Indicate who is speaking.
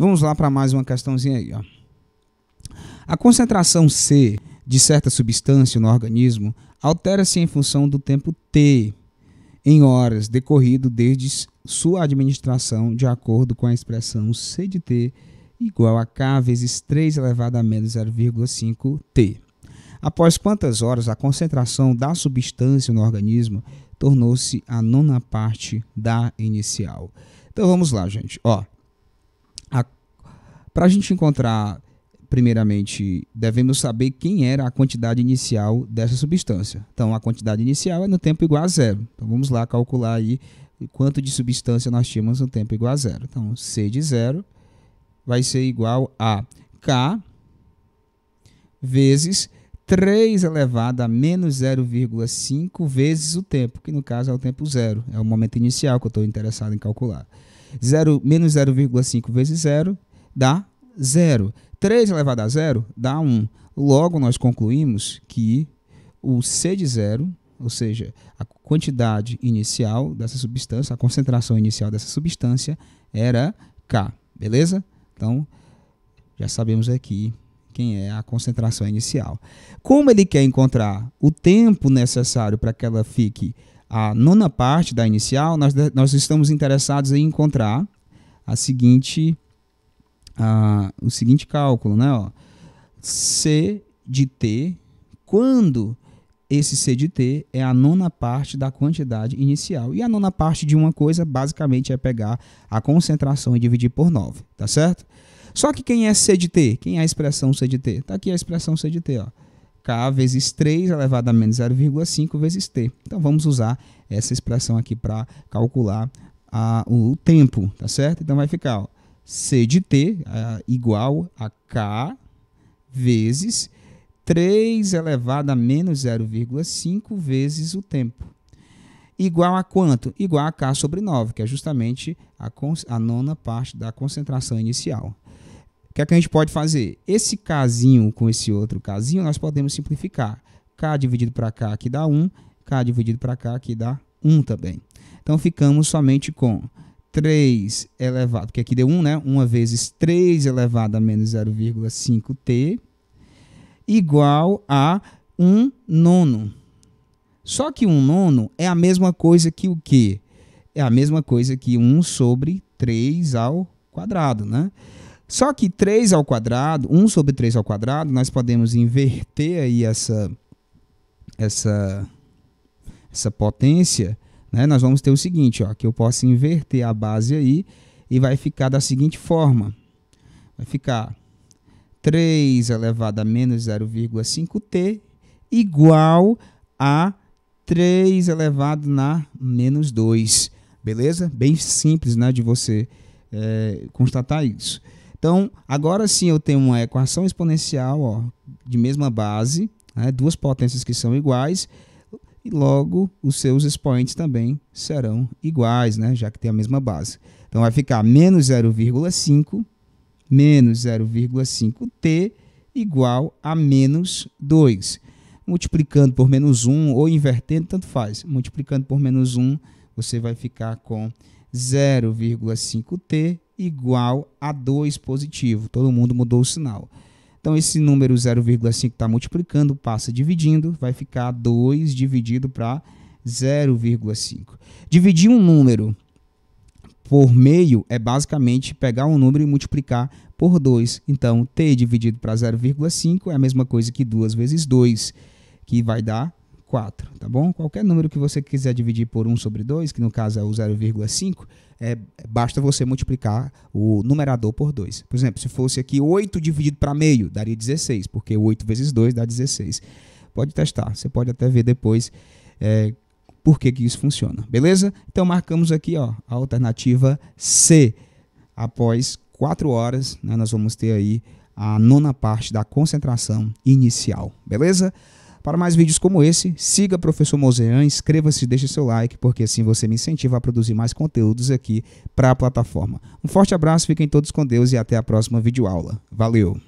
Speaker 1: Vamos lá para mais uma questãozinha aí. Ó. A concentração C de certa substância no organismo altera-se em função do tempo T em horas decorrido desde sua administração, de acordo com a expressão C de T igual a K vezes 3 elevado a menos 0,5 T. Após quantas horas a concentração da substância no organismo tornou-se a nona parte da inicial. Então vamos lá, gente. Ó, para a gente encontrar, primeiramente, devemos saber quem era a quantidade inicial dessa substância. Então, a quantidade inicial é no tempo igual a zero. Então, vamos lá calcular aí quanto de substância nós tínhamos no tempo igual a zero. Então, C de zero vai ser igual a K vezes 3 elevado a menos 0,5 vezes o tempo, que no caso é o tempo zero, é o momento inicial que eu estou interessado em calcular. Zero menos 0,5 vezes zero dá 0. 3 elevado a zero dá 1. Logo, nós concluímos que o C de zero, ou seja, a quantidade inicial dessa substância, a concentração inicial dessa substância, era K. Beleza? Então, já sabemos aqui quem é a concentração inicial. Como ele quer encontrar o tempo necessário para que ela fique a nona parte da inicial, nós, nós estamos interessados em encontrar a seguinte o seguinte cálculo, né? Ó, C de T, quando esse C de T é a nona parte da quantidade inicial. E a nona parte de uma coisa, basicamente, é pegar a concentração e dividir por 9, tá certo? Só que quem é C de T? Quem é a expressão C de T? Está aqui a expressão C de T, ó. K vezes 3 elevado a menos 0,5 vezes T. Então, vamos usar essa expressão aqui para calcular a, o tempo, tá certo? Então, vai ficar, ó. C de t uh, igual a k vezes 3 elevado a menos 0,5 vezes o tempo. Igual a quanto? Igual a k sobre 9, que é justamente a, a nona parte da concentração inicial. O que é que a gente pode fazer? Esse K com esse outro K, nós podemos simplificar. k dividido para k aqui dá 1, k dividido para k aqui dá 1 também. Então ficamos somente com 3 elevado, porque aqui deu 1, né? 1 vezes 3 elevado a menos 0,5t igual a 1 nono. Só que 1 nono é a mesma coisa que o quê? É a mesma coisa que 1 sobre 3 ao quadrado, né? Só que 3 ao quadrado, 1 sobre 3 ao quadrado, nós podemos inverter aí essa essa essa potência né, nós vamos ter o seguinte, ó, que eu posso inverter a base aí e vai ficar da seguinte forma. Vai ficar 3 elevado a menos 0,5t igual a 3 elevado na menos 2. Beleza? Bem simples né, de você é, constatar isso. Então, agora sim eu tenho uma equação exponencial ó, de mesma base, né, duas potências que são iguais, e logo os seus expoentes também serão iguais, né? já que tem a mesma base. Então vai ficar menos 0,5 menos 0,5t igual a menos 2. Multiplicando por menos 1 ou invertendo, tanto faz. Multiplicando por menos 1, você vai ficar com 0,5t igual a 2 positivo. Todo mundo mudou o sinal. Então esse número 0,5 está multiplicando, passa dividindo, vai ficar 2 dividido para 0,5. Dividir um número por meio é basicamente pegar um número e multiplicar por 2. Então t dividido para 0,5 é a mesma coisa que 2 vezes 2, que vai dar 4, tá bom? Qualquer número que você quiser dividir por 1 sobre 2, que no caso é o 0,5, é, basta você multiplicar o numerador por 2. Por exemplo, se fosse aqui 8 dividido para meio, daria 16, porque 8 vezes 2 dá 16. Pode testar, você pode até ver depois é, por que, que isso funciona, beleza? Então marcamos aqui ó, a alternativa C. Após 4 horas, né, nós vamos ter aí a nona parte da concentração inicial, beleza? Para mais vídeos como esse, siga Professor Mosean, inscreva-se, e deixe seu like, porque assim você me incentiva a produzir mais conteúdos aqui para a plataforma. Um forte abraço, fiquem todos com Deus e até a próxima videoaula. Valeu!